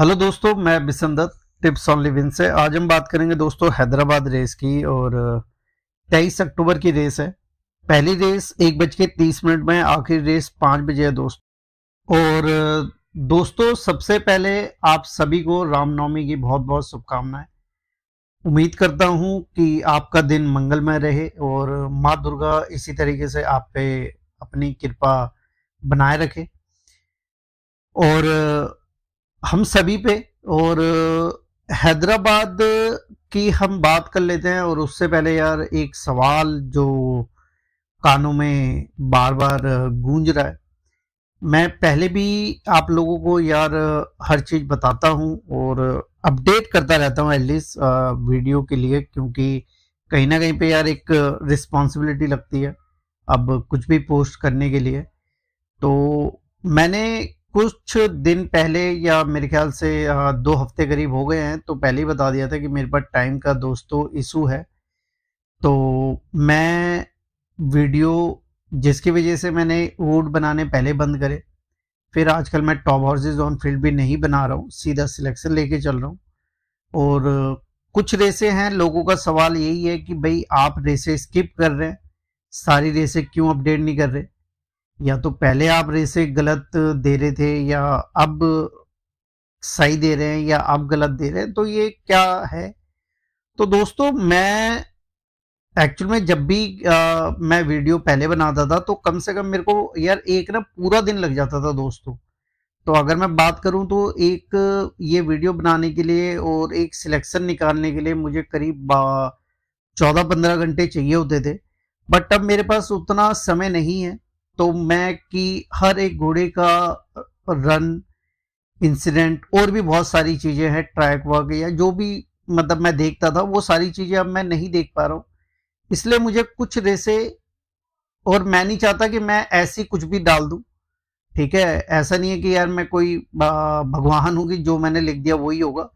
hello दोस्तों मैं Bishan Dutt tips on living से आज हम बात करेंगे दोस्तों हैदराबाद रेस की और तेईस अक्टूबर की रेस है पहली रेस एक बज के तीस मिनट में आखिरी रेस पाँच बजे है दोस्तों और दोस्तों सबसे पहले आप सभी को रामनवमी की बहुत बहुत शुभकामनाएं उम्मीद करता हूं कि आपका दिन मंगलमय रहे और माँ दुर्गा इसी तरीके से आप पे अपनी कृपा बनाए रखे और हम सभी पे और हैदराबाद की हम बात कर लेते हैं और उससे पहले यार एक सवाल जो कानों में बार बार गूंज रहा है मैं पहले भी आप लोगों को यार हर चीज़ बताता हूँ और अपडेट करता रहता हूँ एटलीस्ट वीडियो के लिए क्योंकि कहीं ना कहीं पे यार एक रिस्पॉन्सिबिलिटी लगती है अब कुछ भी पोस्ट करने के लिए तो मैंने कुछ दिन पहले या मेरे ख्याल से दो हफ्ते करीब हो गए हैं तो पहले ही बता दिया था कि मेरे पास टाइम का दोस्तों इशू है तो मैं वीडियो जिसकी वजह से मैंने वोट बनाने पहले बंद करे फिर आजकल मैं टॉप हॉर्सेज ऑन फील्ड भी नहीं बना रहा हूँ सीधा सिलेक्शन लेके चल रहा हूँ और कुछ रेसें हैं लोगों का सवाल यही है कि भाई आप रेसें स्किप कर रहे हैं सारी रेसें क्यों अपडेट नहीं कर रहे या तो पहले आप रेसे गलत दे रहे थे या अब सही दे रहे हैं या अब गलत दे रहे हैं तो ये क्या है तो दोस्तों मैं एक्चुअल में जब भी आ, मैं वीडियो पहले बनाता था तो कम से कम मेरे को यार एक ना पूरा दिन लग जाता था दोस्तों तो अगर मैं बात करूं तो एक ये वीडियो बनाने के लिए और एक सिलेक्शन निकालने के लिए मुझे करीब चौदह पंद्रह घंटे चाहिए होते थे बट अब मेरे पास उतना समय नहीं है तो मैं कि हर एक घोड़े का रन इंसिडेंट और भी बहुत सारी चीज़ें हैं ट्रैक वर्क या जो भी मतलब मैं देखता था वो सारी चीज़ें अब मैं नहीं देख पा रहा हूँ इसलिए मुझे कुछ रेसे और मैं नहीं चाहता कि मैं ऐसी कुछ भी डाल दूँ ठीक है ऐसा नहीं है कि यार मैं कोई भगवान हूँ कि जो मैंने लिख दिया वही होगा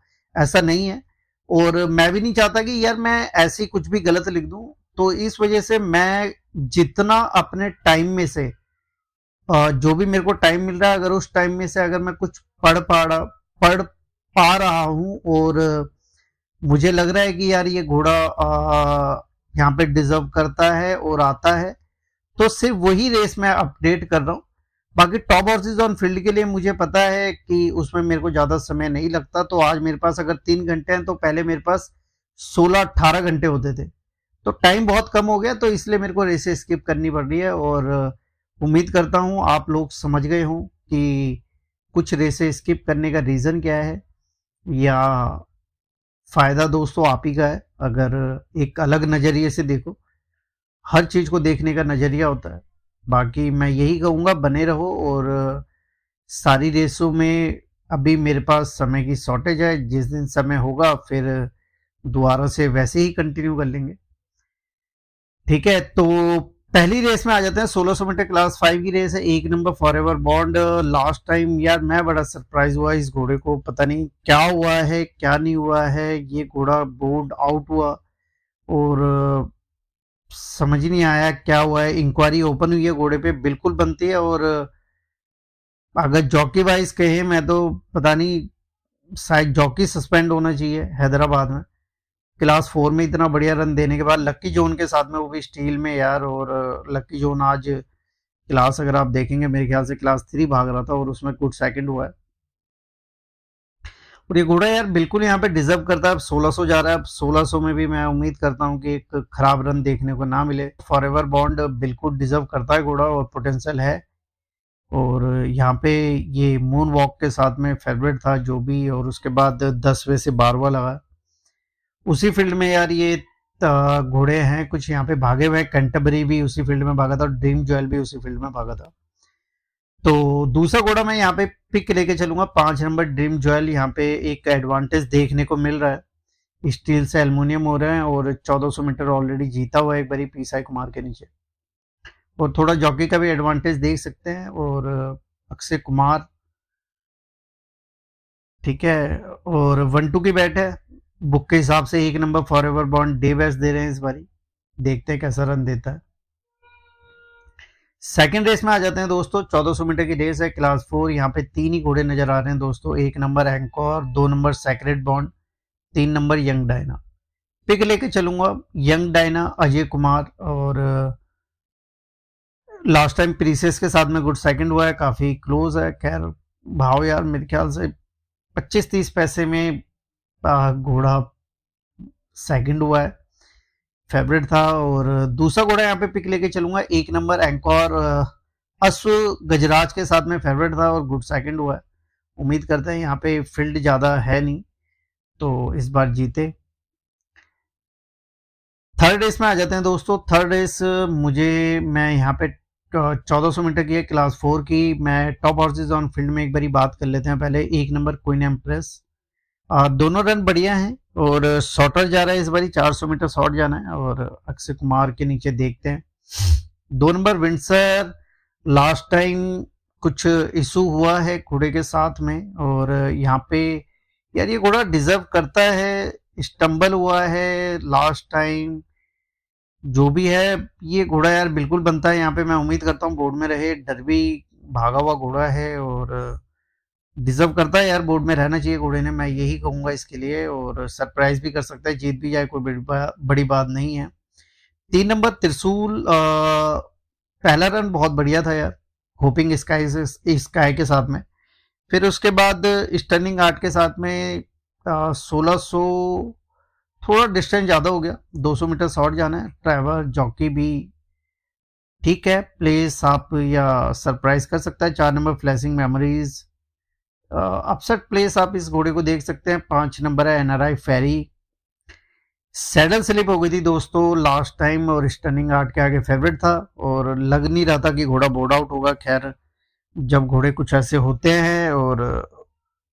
ऐसा नहीं है और मैं भी नहीं चाहता कि यार मैं ऐसी कुछ भी गलत लिख दूँ तो इस वजह से मैं जितना अपने टाइम में से जो भी मेरे को टाइम मिल रहा है अगर उस टाइम में से अगर मैं कुछ पढ़ पा रहा पढ़ पा रहा हूँ और मुझे लग रहा है कि यार ये घोड़ा यहाँ पे डिजर्व करता है और आता है तो सिर्फ वही रेस मैं अपडेट कर रहा हूँ बाकी टॉप हॉर्सेज ऑन फील्ड के लिए मुझे पता है कि उसमें मेरे को ज़्यादा समय नहीं लगता तो आज मेरे पास अगर तीन घंटे हैं तो पहले मेरे पास सोलह अट्ठारह घंटे होते थे तो टाइम बहुत कम हो गया तो इसलिए मेरे को रेसे स्किप करनी पड़ रही है और उम्मीद करता हूँ आप लोग समझ गए हों कि कुछ रेसे स्किप करने का रीज़न क्या है या फ़ायदा दोस्तों आप ही का है अगर एक अलग नज़रिए से देखो हर चीज़ को देखने का नज़रिया होता है बाकी मैं यही कहूँगा बने रहो और सारी रेसों में अभी मेरे पास समय की शॉर्टेज है जिस दिन समय होगा फिर दोबारा से वैसे ही कंटिन्यू कर लेंगे ठीक है तो पहली रेस में आ जाते हैं 1600 मीटर क्लास फाइव की रेस है एक number Forever Bond last time यार मैं बड़ा सरप्राइज हुआ इस घोड़े को पता नहीं क्या हुआ है क्या नहीं हुआ है ये घोड़ा बोर्ड आउट हुआ और समझ नहीं आया क्या हुआ है इंक्वायरी ओपन हुई है घोड़े पे बिल्कुल बनती है और अगर जॉकी वाइज कहे मैं तो पता नहीं शायद जॉकी सस्पेंड होना चाहिए हैदराबाद में क्लास फोर में इतना बढ़िया रन देने के बाद लक्की जोन के साथ में वो भी स्टील में यार और लक्की uh, जोन आज क्लास अगर आप देखेंगे मेरे ख्याल से क्लास थ्री भाग रहा था और उसमें गुड सेकंड हुआ है और ये घोड़ा यार बिल्कुल यहाँ पे डिजर्व करता है अब 1600 जा रहा है अब 1600 में भी मैं उम्मीद करता हूँ कि एक खराब रन देखने को ना मिले फॉर एवर बॉन्ड बिल्कुल डिजर्व करता है घोड़ा और पोटेंशियल है और यहाँ पे ये मून वॉक के साथ में फेवरेट था जो भी और उसके बाद दसवें से बारवा लगा उसी फील्ड में यार ये घोड़े हैं कुछ यहाँ पे भागे हुए हैं कैंटबरी भी उसी फील्ड में भागा था और ड्रीम ज्वेल भी उसी फील्ड में भागा था तो दूसरा घोड़ा मैं यहाँ पे पिक लेके चलूंगा पांच नंबर ड्रीम ज्वेल यहाँ पे एक एडवांटेज देखने को मिल रहा है स्टील से अल्मोनियम हो रहे हैं और चौदह मीटर ऑलरेडी जीता हुआ है एक बारी पीसाई कुमार के नीचे और थोड़ा जॉकी का भी एडवांटेज देख सकते हैं और अक्षय कुमार ठीक है और वन टू की बैट है बुक के हिसाब से एक number Forever Bond the best दे रहे हैं इस बारी देखते हैं कैसा रन देता है सेकेंड रेस में आ जाते हैं दोस्तों 1400 मीटर की रेस है क्लास फोर यहाँ पे तीन ही घोड़े नजर आ रहे हैं दोस्तों एक नंबर एंकोर दो नंबर सेक्रेट बॉन्ड तीन नंबर यंग डायना पिक लेके चलूंगा यंग डायना अजय कुमार और लास्ट टाइम प्रीसेस के साथ में गुड सेकंड हुआ है काफ़ी क्लोज है खैर भाव यार मेरे ख्याल से 25-30 पैसे में घोड़ा सेकंड हुआ है फेवरेट था और दूसरा घोड़ा यहाँ पे पिक लेके चलूंगा एक नंबर एंकॉर अश्व गजराज के साथ में फेवरेट था और गुड सेकंड हुआ है उम्मीद करते हैं यहाँ पे फील्ड ज़्यादा है नहीं तो इस बार जीते थर्ड रेस में आ जाते हैं दोस्तों थर्ड रेस मुझे मैं यहाँ पे 1400 मीटर की है क्लास फोर की मैं टॉप हॉर्सेज ऑन फील्ड में एक बारी बात कर लेते हैं पहले एक नंबर क्वीन एम्प्रेस आ, दोनों रन बढ़िया हैं और शॉर्टर जा रहा है इस बारी 400 मीटर शॉर्ट जाना है और अक्षय कुमार के नीचे देखते हैं दो नंबर विंडसर लास्ट टाइम कुछ इशू हुआ है घोड़े के साथ में और यहाँ पे यार ये घोड़ा डिजर्व करता है स्टम्बल हुआ है लास्ट टाइम जो भी है ये घोड़ा यार बिल्कुल बनता है यहाँ पे मैं उम्मीद करता हूँ बोर्ड में रहे डर भी भागा हुआ घोड़ा है और डिजर्व करता है यार बोर्ड में रहना चाहिए घोड़े ने मैं यही कहूंगा इसके लिए और सरप्राइज भी कर सकता है जीत भी जाए कोई बड़ी, बात नहीं है तीन नंबर त्रिशूल पहला रन बहुत बढ़िया था यार होपिंग स्काई से स्काई के साथ में फिर उसके बाद स्टर्निंग आर्ट के साथ में सोलह सो थोड़ा डिस्टेंस ज़्यादा हो गया 200 मीटर शॉर्ट जाना है ड्राइवर जॉकी भी ठीक है प्लेस आप या सरप्राइज कर सकता है चार number Flashing Memories upset uh, place आप इस घोड़े को देख सकते हैं पांच नंबर है एनआरआई फेरी सैडल स्लिप हो गई थी दोस्तों लास्ट टाइम और स्टनिंग आर्ट के आगे फेवरेट था और लग नहीं रहा था कि घोड़ा बोर्ड आउट होगा खैर जब घोड़े कुछ ऐसे होते हैं और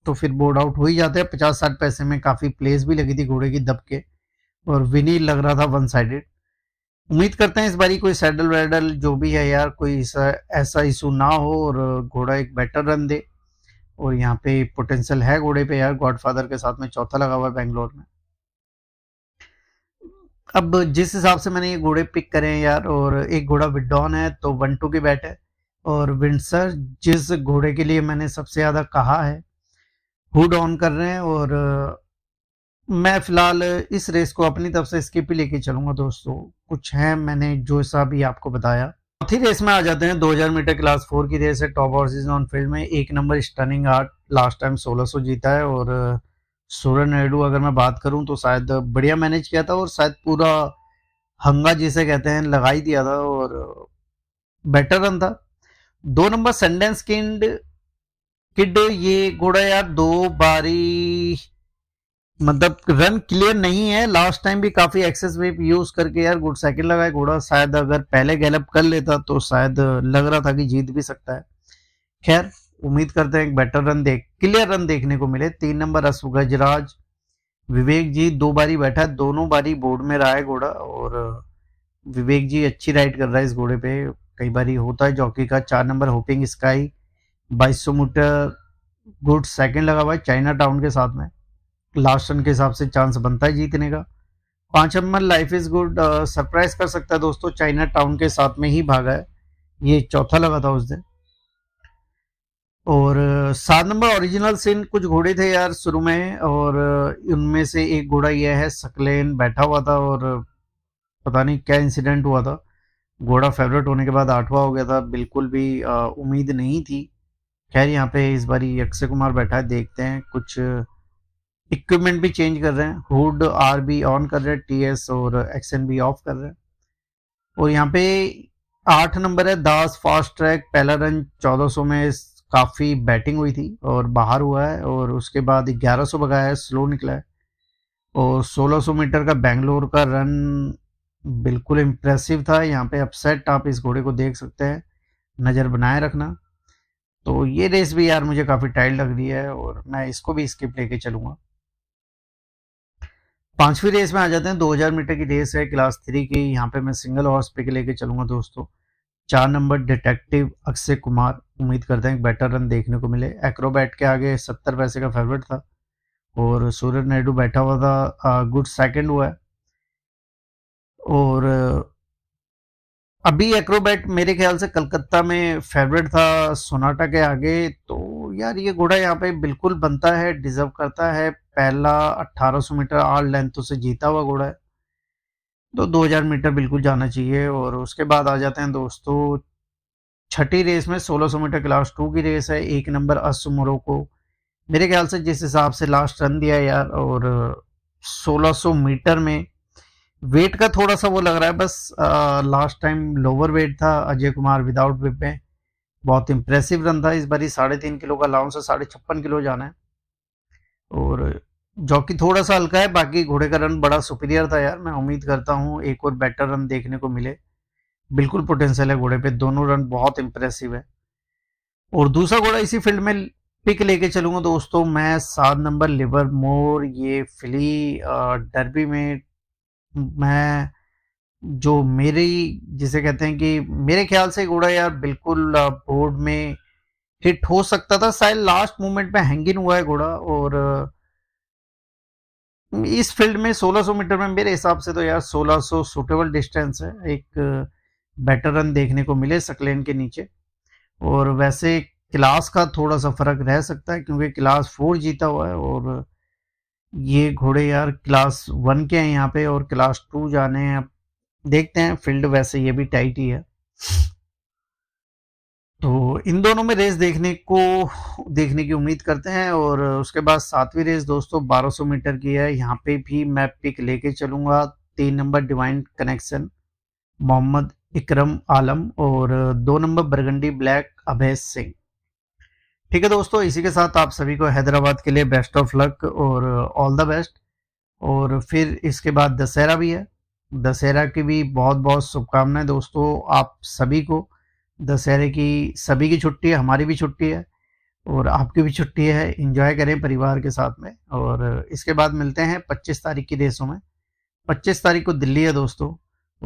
तो फिर बोर्ड आउट हो ही जाते हैं पचास साठ पैसे में काफ़ी प्लेस भी लगी थी घोड़े की दब के और विनी लग रहा था वन साइडेड उम्मीद करते हैं इस बारी कोई सैडल वैडल जो भी है यार कोई ऐसा ऐसा इशू ना हो और घोड़ा एक बेटर रन दे और यहाँ पे पोटेंशियल है घोड़े पे यार गॉडफादर के साथ में चौथा लगा हुआ है बेंगलोर में अब जिस हिसाब से मैंने ये घोड़े पिक करे हैं यार और एक घोड़ा विडॉन है तो वन टू की बैट है और विंडसर जिस घोड़े के लिए मैंने सबसे ज़्यादा कहा है हुड ऑन कर रहे हैं और मैं फिलहाल इस रेस को अपनी तरफ से स्किप ही लेके चलूंगा दोस्तों कुछ है मैंने जो सा भी आपको बताया चौथी रेस में आ जाते हैं 2000 मीटर क्लास फोर की रेस है टॉप हॉर्सेज ऑन फील्ड में एक number Stunning Art last time 1600 जीता है और uh, सूरन नायडू अगर मैं बात करूं तो शायद बढ़िया मैनेज किया था और शायद पूरा हंगा जिसे कहते हैं लगाई दिया था और बेटर uh, रन था दो नंबर सेंडेंस किंड किड ये घोड़ा यार दो बारी मतलब रन क्लियर नहीं है लास्ट टाइम भी काफी एक्सेस वेप यूज करके यार गुड सेकंड लगाए घोड़ा शायद अगर पहले गैलअप कर लेता तो शायद लग रहा था कि जीत भी सकता है खैर उम्मीद करते हैं एक बेटर रन देख क्लियर रन देखने को मिले तीन नंबर अशु गजराज विवेक जी दो बारी बैठा दोनों बारी बोर्ड में रहा है घोड़ा और विवेक जी अच्छी राइड कर रहा है इस घोड़े पे कई बारी होता है जॉकी का चार नंबर होपिंग स्काई बाईस सौ मीटर गुड सेकंड लगा हुआ है चाइना टाउन के साथ में लास्ट रन के हिसाब से चांस बनता है जीतने का पांच number Life Is Good surprise कर सकता है दोस्तों चाइना टाउन के साथ में ही भागा है ये चौथा लगा था उस दिन और सात नंबर ओरिजिनल सीन कुछ घोड़े थे यार शुरू में और उनमें से एक घोड़ा यह है सकलेन बैठा हुआ था और पता नहीं क्या इंसिडेंट हुआ था घोड़ा फेवरेट होने के बाद आठवा हो गया था बिल्कुल भी उम्मीद नहीं थी खैर यहाँ पे इस बारी अक्षय कुमार बैठा है देखते हैं कुछ इक्विपमेंट भी चेंज कर रहे हैं हुड आर भी ऑन कर रहे हैं टी एस और एक्सएन भी ऑफ कर रहे हैं और यहाँ पे आठ नंबर है दास फास्ट ट्रैक पहला रन 1400 में काफ़ी बैटिंग हुई थी और बाहर हुआ है और उसके बाद 1100 भगाया है स्लो निकला है और 1600 मीटर का बेंगलोर का रन बिल्कुल इम्प्रेसिव था यहाँ पे अपसेट आप इस घोड़े को देख सकते हैं नज़र बनाए रखना तो ये रेस भी यार मुझे काफ़ी टाइट लग रही है और मैं इसको भी स्किप लेके चलूँगा पांचवी रेस में आ जाते हैं 2000 मीटर की रेस है क्लास थ्री की यहाँ पे मैं सिंगल हॉर्स पे लेके चलूंगा दोस्तों चार नंबर डिटेक्टिव अक्षय कुमार उम्मीद करते हैं बेटर रन देखने को मिले एक्रोबैट के आगे सत्तर पैसे का फेवरेट था और सूर्य नायडू बैठा हुआ था गुड सेकंड हुआ है और अभी एक्रोबैट मेरे ख्याल से कलकत्ता में फेवरेट था सोनाटा के आगे तो यार ये घोड़ा यहाँ पे बिल्कुल बनता है डिजर्व करता है पहला 1800 मीटर आर लेंथ से जीता हुआ घोड़ा है तो 2000 मीटर बिल्कुल जाना चाहिए और उसके बाद आ जाते हैं दोस्तों छठी रेस में 1600 मीटर क्लास टू की रेस है एक नंबर असु को मेरे ख्याल से जिस हिसाब से लास्ट रन दिया यार और सोलह मीटर में वेट का थोड़ा सा वो लग रहा है बस आ, लास्ट टाइम लोअर वेट था अजय कुमार विदाउट वेप में बहुत इम्प्रेसिव रन था इस बारी साढ़े तीन किलो का अलाउंस है साढ़े छप्पन किलो जाना है और जॉकी थोड़ा सा हल्का है बाकी घोड़े का रन बड़ा सुपीरियर था यार मैं उम्मीद करता हूँ एक और बेटर रन देखने को मिले बिल्कुल पोटेंशियल है घोड़े पे दोनों रन बहुत इंप्रेसिव है और दूसरा घोड़ा इसी फील्ड में पिक लेके चलूंगा दोस्तों मैं सात नंबर लिवर मोर ये फिली डर्बी में मैं जो मेरी जिसे कहते हैं कि मेरे ख्याल से घोड़ा यार बिल्कुल बोर्ड में हिट हो सकता था शायद लास्ट मोमेंट में हैंगिन हुआ है घोड़ा और इस फील्ड में 1600 मीटर में मेरे हिसाब से तो यार 1600 सुटेबल डिस्टेंस है एक बेटर रन देखने को मिले सकलेन के नीचे और वैसे क्लास का थोड़ा सा फर्क रह सकता है क्योंकि क्लास फोर जीता हुआ है और ये घोड़े यार क्लास वन के हैं यहाँ पे और क्लास टू जाने हैं अब देखते हैं फील्ड वैसे ये भी टाइट ही है तो इन दोनों में रेस देखने को देखने की उम्मीद करते हैं और उसके बाद सातवीं रेस दोस्तों 1200 मीटर की है यहाँ पे भी मैं पिक लेके चलूंगा तीन number Divine Connection Mohammed Ikram Alam और दो number Burgundy Black Abhay Singh ठीक है दोस्तों इसी के साथ आप सभी को हैदराबाद के लिए बेस्ट ऑफ लक और ऑल द बेस्ट और फिर इसके बाद दशहरा भी है दशहरा की भी बहुत बहुत शुभकामनाएं दोस्तों आप सभी को दशहरे की सभी की छुट्टी है हमारी भी छुट्टी है और आपकी भी छुट्टी है इंजॉय करें परिवार के साथ में और इसके बाद मिलते हैं 25 तारीख की रेसों में 25 तारीख को दिल्ली है दोस्तों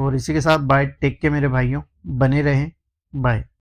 और इसी के साथ बाय टेक के मेरे भाइयों बने रहें बाय